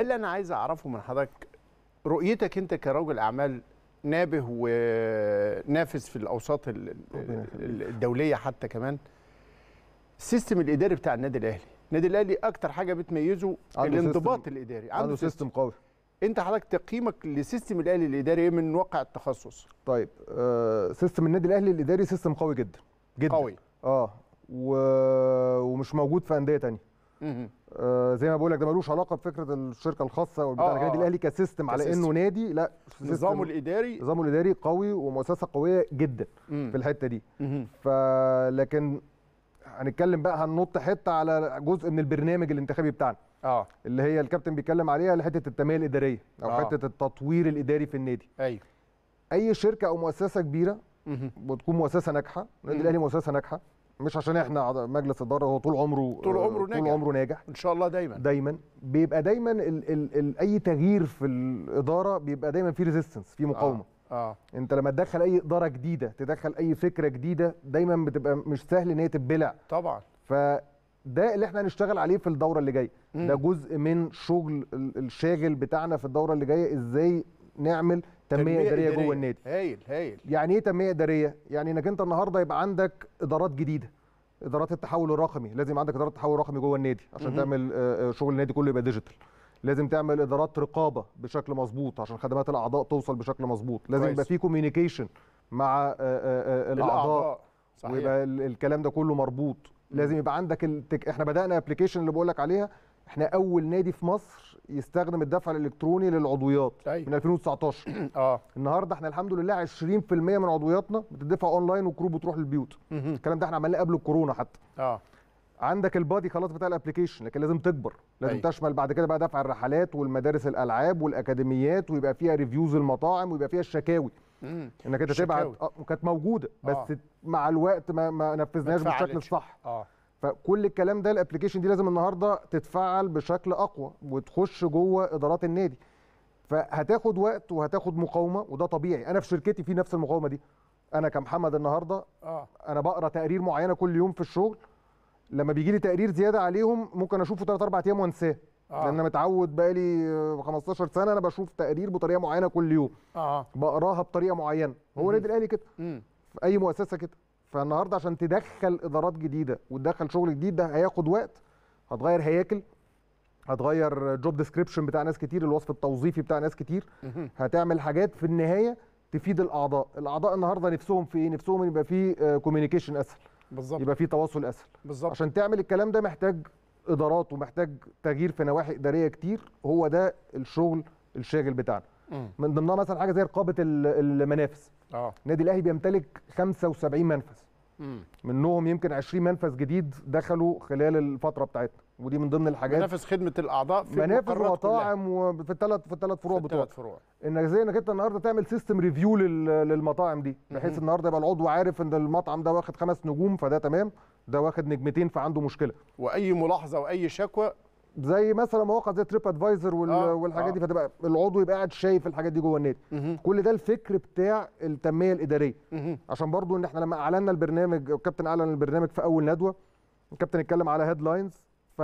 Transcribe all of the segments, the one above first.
اللي انا عايز اعرفه من حضرتك رؤيتك انت كرجل اعمال نابه ونافذ في الاوساط الدوليه حتى كمان السيستم الاداري بتاع النادي الاهلي النادي الاهلي اكتر حاجه بتميزه الانضباط الاداري عنده, عنده سيستم قوي انت حضرتك تقييمك لسيستم الاهلي الاداري ايه من واقع التخصص طيب آه سيستم النادي الاهلي الاداري سيستم قوي جدا جدا قوي اه و... ومش موجود في انديه ثانيه آه، زي ما بقول لك ده ملوش علاقه بفكره الشركه الخاصه والبتاع آه النادي الاهلي كسيستم على انه نادي لا نظامه الاداري نظامه الاداري قوي ومؤسسه قويه جدا مم. في الحته دي فلكن هنتكلم بقى هننط حته على جزء من البرنامج الانتخابي بتاعنا اه اللي هي الكابتن بيتكلم عليها اللي حته التنميه الاداريه او آه. حته التطوير الاداري في النادي ايوه اي شركه او مؤسسه كبيره وتكون مؤسسه ناجحه النادي الاهلي مؤسسه ناجحه مش عشان احنا مجلس اداره هو طول عمره طول آه، عمره ناجح طول عمره ناجح ان شاء الله دايما دايما بيبقى دايما الـ الـ الـ اي تغيير في الاداره بيبقى دايما في ريزيستنس في آه، مقاومه آه. آه. انت لما تدخل اي اداره جديده تدخل اي فكره جديده دايما بتبقى مش سهل ان هي تتبلع طبعا فده اللي احنا هنشتغل عليه في الدوره اللي جايه ده جزء من شغل الشاغل بتاعنا في الدوره اللي جايه ازاي نعمل تنميه اداريه جوه النادي هايل هايل يعني ايه تنميه اداريه يعني انك انت النهارده يبقى عندك ادارات جديده ادارات التحول الرقمي لازم عندك ادارات تحول رقمي جوه النادي عشان تعمل آه، آه، شغل النادي كله يبقى ديجيتال لازم تعمل ادارات رقابه بشكل مظبوط عشان خدمات الاعضاء توصل بشكل مظبوط لازم يبقى في كوميونيكيشن مع آه، الاعضاء صحيح. ويبقى الكلام ده كله مربوط لازم يبقى عندك التك... احنا بدانا ابلكيشن اللي بقول لك عليها احنا اول نادي في مصر يستخدم الدفع الالكتروني للعضويات أيوة. من 2019 اه النهارده احنا الحمد لله 20% من عضوياتنا بتدفع اونلاين وكروب بتروح للبيوت الكلام ده احنا عملناه قبل الكورونا حتى اه عندك البادي خلاص بتاع الابلكيشن لكن لازم تكبر لازم أيوة. تشمل بعد كده بقى دفع الرحلات والمدارس الالعاب والاكاديميات ويبقى فيها ريفيوز المطاعم ويبقى فيها الشكاوي انك انت تبعت آه، كانت موجوده بس آه. مع الوقت ما, ما نفذناش بالشكل الصح اه فكل الكلام ده الابلكيشن دي لازم النهارده تتفعل بشكل اقوى وتخش جوه ادارات النادي فهتاخد وقت وهتاخد مقاومه وده طبيعي انا في شركتي في نفس المقاومه دي انا كمحمد النهارده آه. انا بقرا تقارير معينه كل يوم في الشغل لما بيجي لي تقرير زياده عليهم ممكن اشوفه 3 4 ايام وانساه آه. لان انا متعود بقالي 15 سنه انا بشوف تقرير بطريقه معينه كل يوم آه. بقراها بطريقه معينه هو النادي الاهلي كده في اي مؤسسه كده فالنهارده عشان تدخل ادارات جديده وتدخل شغل جديد ده هياخد وقت هتغير هياكل هتغير جوب ديسكريبشن بتاع ناس كتير الوصف التوظيفي بتاع ناس كتير هتعمل حاجات في النهايه تفيد الاعضاء الاعضاء النهارده نفسهم في ايه نفسهم يبقى في كوميونيكيشن آه، اسهل بالظبط يبقى في تواصل اسهل بالظبط عشان تعمل الكلام ده محتاج ادارات ومحتاج تغيير في نواحي اداريه كتير هو ده الشغل الشاغل بتاعنا من ضمنها مثلا حاجه زي رقابه المنافس اه النادي الاهلي بيمتلك 75 منفذ منهم يمكن 20 منفذ جديد دخلوا خلال الفتره بتاعتنا ودي من ضمن الحاجات منافس خدمه الاعضاء في منافس مطاعم وفي الثلاث في الثلاث فروع بتوع فروع انك زي انك انت النهارده تعمل سيستم ريفيو للمطاعم دي بحيث النهارده يبقى العضو عارف ان المطعم ده واخد خمس نجوم فده تمام ده واخد نجمتين فعنده مشكله واي ملاحظه واي شكوى زي مثلا مواقع زي تريب ادفايزر وال... آه. والحاجات آه. دي فتبقى العضو يبقى قاعد شايف الحاجات دي جوه النادي كل ده الفكر بتاع التنميه الاداريه مه. عشان برضو ان احنا لما اعلنا البرنامج الكابتن اعلن البرنامج في اول ندوه الكابتن اتكلم على هيدلاينز ف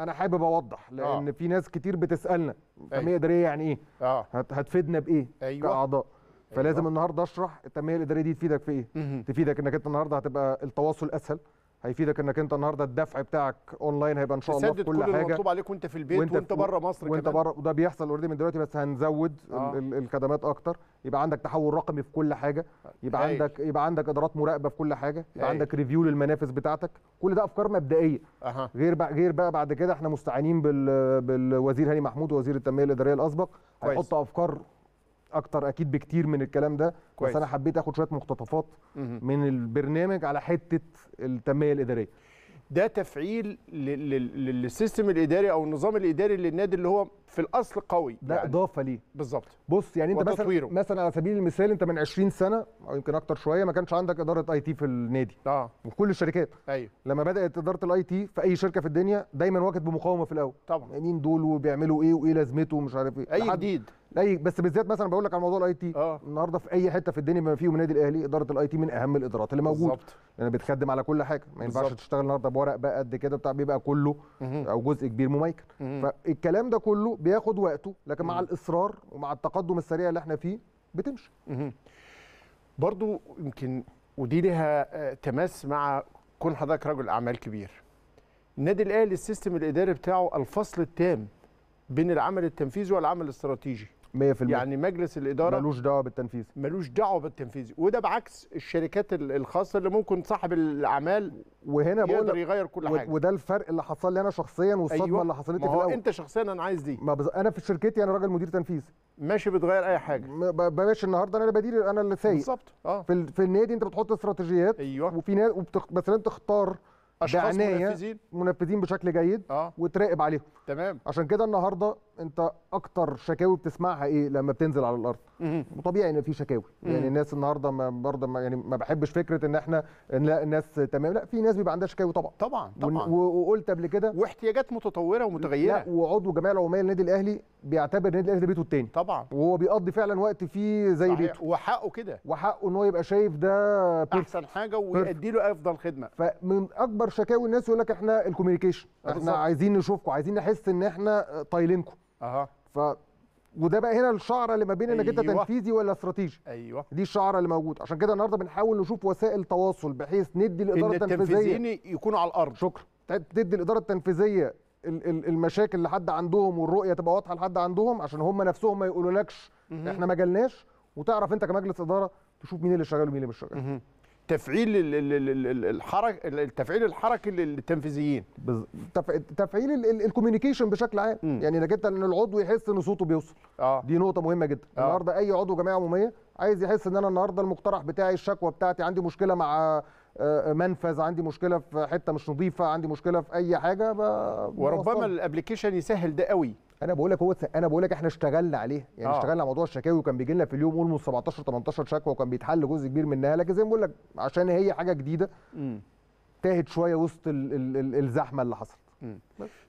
انا حابب اوضح آه. لان آه. في ناس كتير بتسالنا التنميه أيوة. الاداريه يعني ايه آه. هتفيدنا بايه أيوة. كاعضاء فلازم أيوة. النهارده اشرح التنميه الاداريه دي تفيدك في ايه مه. تفيدك انك انت النهارده هتبقى التواصل اسهل هيفيدك انك انت النهارده الدفع بتاعك اونلاين هيبقى ان شاء الله في كل, كل حاجه مطلوب عليك وانت في البيت وانت, وانت بره مصر وانت بره وده بيحصل اوريدي من دلوقتي بس هنزود آه. الخدمات اكتر يبقى عندك تحول رقمي في كل حاجه يبقى هاي. عندك يبقى عندك ادارات مراقبه في كل حاجه يبقى هاي. عندك ريفيو للمنافس بتاعتك كل ده افكار مبدئيه أه. غير بقى غير بقى بعد كده احنا مستعينين بال بالوزير هاني محمود وزير التنميه الاداريه الاسبق هيحط افكار اكتر اكيد بكتير من الكلام ده كويس. بس انا حبيت اخد شويه مقتطفات من البرنامج على حته التنميه الاداريه ده تفعيل للسيستم الاداري او النظام الاداري للنادي اللي هو في الاصل قوي ده يعني اضافه ليه بالظبط بص يعني انت وتطويره. مثلا مثلا على سبيل المثال انت من 20 سنه او يمكن اكتر شويه ما كانش عندك اداره اي تي في النادي اه وفي كل الشركات ايوه لما بدات اداره الاي تي في اي شركه في الدنيا دايما واجهت بمقاومه في الاول طبعا يعني مين دول وبيعملوا ايه وايه لازمته ومش عارف ايه اي جديد اي بس بالذات مثلا بقول لك على موضوع الاي آه. تي النهارده في اي حته في الدنيا بما فيهم النادي الاهلي اداره الاي تي من اهم الادارات اللي موجوده بالظبط يعني بتخدم على كل حاجه ما ينفعش تشتغل النهارده بورق بقى قد كده بتاع بيبقى كله او جزء كبير مميكن فالكلام ده كله بياخد وقته لكن مع الاصرار ومع التقدم السريع اللي احنا فيه بتمشي برضو يمكن ودي لها آه، تماس مع كون حضرتك رجل اعمال كبير النادي الاهلي السيستم الاداري بتاعه الفصل التام بين العمل التنفيذي والعمل الاستراتيجي 100% يعني مجلس الاداره ملوش دعوه بالتنفيذ ملوش دعوه بالتنفيذ وده بعكس الشركات الخاصه اللي ممكن صاحب الاعمال وهنا يقدر يغير كل حاجه وده الفرق اللي حصل لي انا شخصيا والصدمه أيوة. اللي حصلت لي في الاول انت شخصيا انا عايز دي ما بز... انا في شركتي انا راجل مدير تنفيذي ماشي بتغير اي حاجه ب... ماشي النهارده انا اللي بدير انا اللي سايق بالظبط اه في, ال... في النادي انت بتحط استراتيجيات ايوه وفي ناس وبتخ... مثلا تختار اشخاص منفذين منفذين بشكل جيد آه. وتراقب عليهم تمام عشان كده النهارده انت اكتر شكاوي بتسمعها ايه لما بتنزل على الارض وطبيعي ان في شكاوي يعني الناس النهارده ما برضه ما يعني ما بحبش فكره ان احنا نلاقي الناس تمام لا في ناس بيبقى عندها شكاوي طبعا طبعا طبعا وقلت قبل كده واحتياجات متطوره ومتغيره لا وعضو جمعيه العموميه للنادي الاهلي بيعتبر النادي الاهلي بيته التاني طبعا وهو بيقضي فعلا وقت فيه زي صحيح. بيته وحقه كده وحقه ان هو يبقى شايف ده احسن حاجه ويؤدي له افضل خدمه فمن اكبر شكاوي الناس يقول لك احنا الكوميونيكيشن احنا عايزين نشوفكم عايزين نحس ان احنا طايلينكم اها ف وده بقى هنا الشعره اللي ما بين انك أيوة. انت تنفيذي ولا استراتيجي ايوه دي الشعره اللي موجوده عشان كده النهارده بنحاول نشوف وسائل تواصل بحيث ندي الاداره إن التنفيذيه ان يكونوا على الارض شكرا تدي الاداره التنفيذيه المشاكل اللي حد عندهم والرؤيه تبقى واضحه لحد عندهم عشان هم نفسهم ما يقولولكش احنا ما جالناش وتعرف انت كمجلس اداره تشوف مين اللي شغال ومين اللي مش شغال تفعيل الحركه تفعيل الحركه للتنفيذيين تفعيل الكوميونيكيشن بشكل عام م. يعني جدا ان العضو يحس ان صوته بيوصل آه. دي نقطه مهمه جدا آه. النهارده اي عضو جمعيه عموميه عايز يحس ان انا النهارده المقترح بتاعي الشكوى بتاعتي عندي مشكله مع آه، آه، منفذ عندي مشكله في حته مش نظيفه عندي مشكله في اي حاجه وربما الابلكيشن يسهل ده قوي انا بقول لك هو انا بقول لك احنا اشتغلنا عليها يعني آه. اشتغلنا على موضوع الشكاوي وكان بيجي لنا في اليوم اول 17 18 شكوى وكان بيتحل جزء كبير منها لكن زي ما بقول لك عشان هي حاجه جديده تاهت شويه وسط ال ال ال الزحمه اللي حصلت